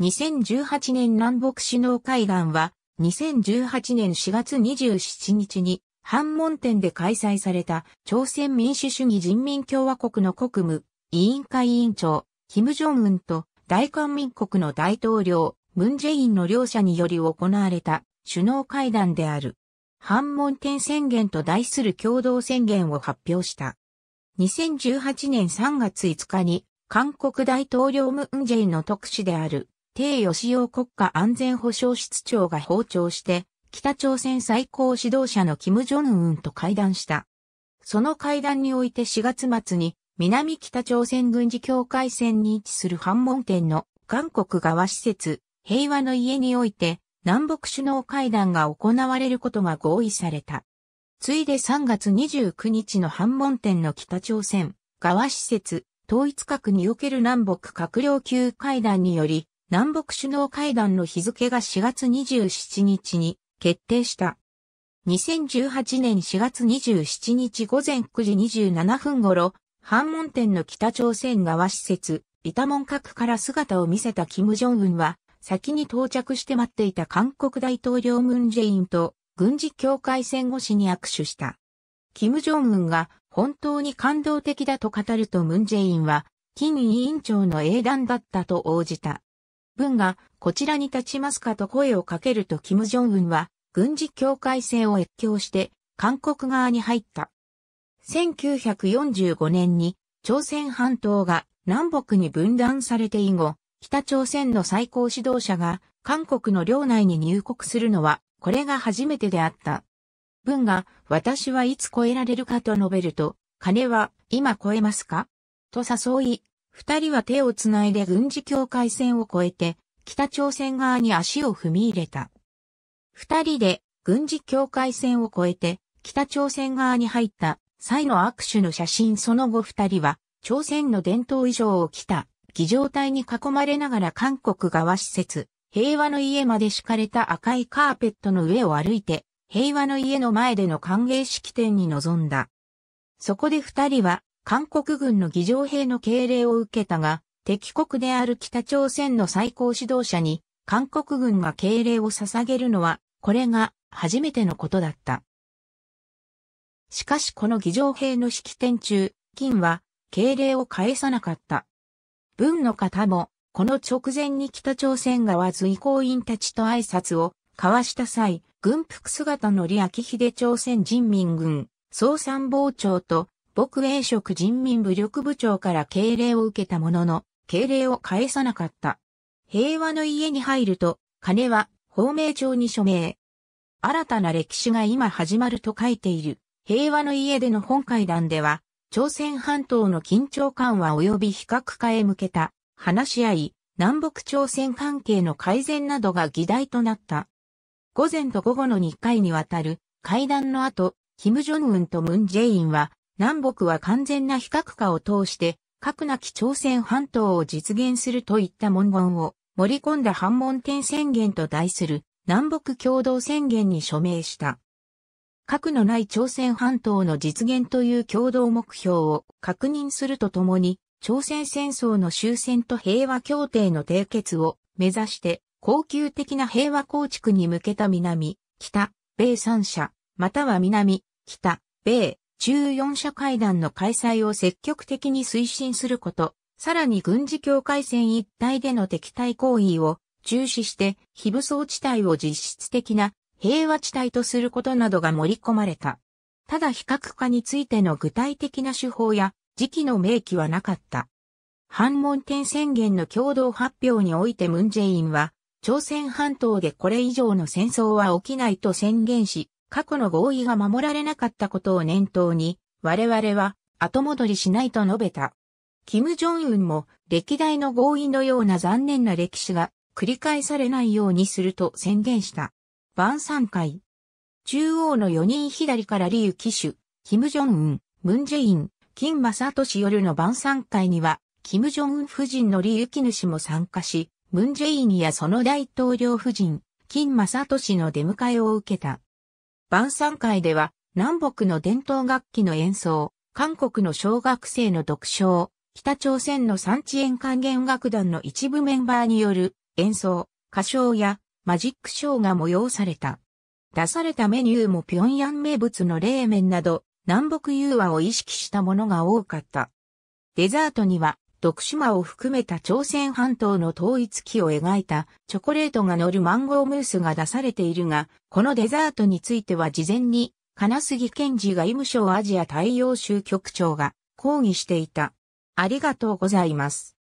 2018年南北首脳会談は、2018年4月27日に、反問店で開催された、朝鮮民主主義人民共和国の国務、委員会委員長、金正恩と、大韓民国の大統領、ムンジェインの両者により行われた、首脳会談である。反問店宣言と題する共同宣言を発表した。2018年3月5日に、韓国大統領ムンジェインの特使である帝義洋国家安全保障室長が訪朝して、北朝鮮最高指導者の金正恩と会談した。その会談において4月末に、南北朝鮮軍事境界線に位置する反問店の韓国側施設、平和の家において、南北首脳会談が行われることが合意された。ついで3月29日の反問店の北朝鮮、側施設、統一核における南北閣僚級会談により、南北首脳会談の日付が4月27日に決定した。2018年4月27日午前9時27分頃、反問店の北朝鮮側施設、板タモン閣から姿を見せた金正恩は、先に到着して待っていた韓国大統領ムンジェインと軍事境界線越しに握手した。金正恩が本当に感動的だと語るとムンジェインは、金委員長の英断だったと応じた。文がこちらに立ちますかと声をかけると金正恩は軍事境界線を越境して韓国側に入った。1945年に朝鮮半島が南北に分断されて以後、北朝鮮の最高指導者が韓国の領内に入国するのはこれが初めてであった。文が私はいつ超えられるかと述べると、金は今超えますかと誘い、二人は手をつないで軍事境界線を越えて、北朝鮮側に足を踏み入れた。二人で軍事境界線を越えて、北朝鮮側に入った際の握手の写真その後二人は、朝鮮の伝統衣装を着た、儀状隊に囲まれながら韓国側施設、平和の家まで敷かれた赤いカーペットの上を歩いて、平和の家の前での歓迎式典に臨んだ。そこで二人は韓国軍の儀仗兵の敬礼を受けたが、敵国である北朝鮮の最高指導者に、韓国軍が敬礼を捧げるのは、これが初めてのことだった。しかしこの儀仗兵の式典中、金は敬礼を返さなかった。文の方も、この直前に北朝鮮側随行員たちと挨拶を交わした際、軍服姿の李明秀朝鮮人民軍総参謀長と北米職人民武力部長から敬礼を受けたものの、敬礼を返さなかった。平和の家に入ると、金は法名帳に署名。新たな歴史が今始まると書いている、平和の家での本会談では、朝鮮半島の緊張緩和及び非核化へ向けた話し合い、南北朝鮮関係の改善などが議題となった。午前と午後の2回にわたる会談の後、キム・ジョンウンとムン・ジェインは南北は完全な非核化を通して、核なき朝鮮半島を実現するといった文言を盛り込んだ反問天宣言と題する南北共同宣言に署名した。核のない朝鮮半島の実現という共同目標を確認するとともに、朝鮮戦争の終戦と平和協定の締結を目指して、恒久的な平和構築に向けた南、北、米三者、または南、北、米、中4者会談の開催を積極的に推進すること、さらに軍事境界線一帯での敵対行為を中止して非武装地帯を実質的な平和地帯とすることなどが盛り込まれた。ただ非核化についての具体的な手法や時期の明記はなかった。反問点宣言の共同発表においてムンジェインは、朝鮮半島でこれ以上の戦争は起きないと宣言し、過去の合意が守られなかったことを念頭に、我々は後戻りしないと述べた。キム・ジョンウンも歴代の合意のような残念な歴史が繰り返されないようにすると宣言した。晩餐会。中央の4人左からリュウ・キシュ、キム・ジョンウン、ムン・ジェイン、キン・マサトシ夜の晩餐会には、キム・ジョンウン夫人のリュウ・キヌ氏も参加し、ムン・ジェインやその大統領夫人、キン・マサトシの出迎えを受けた。晩餐会では、南北の伝統楽器の演奏、韓国の小学生の読唱、北朝鮮の産地園管弦楽団の一部メンバーによる演奏、歌唱やマジックショーが催された。出されたメニューも平壌名物の冷麺など、南北融和を意識したものが多かった。デザートには、徳島を含めた朝鮮半島の統一期を描いたチョコレートが乗るマンゴームースが出されているが、このデザートについては事前に金杉健治外務省アジア大洋州局長が抗議していた。ありがとうございます。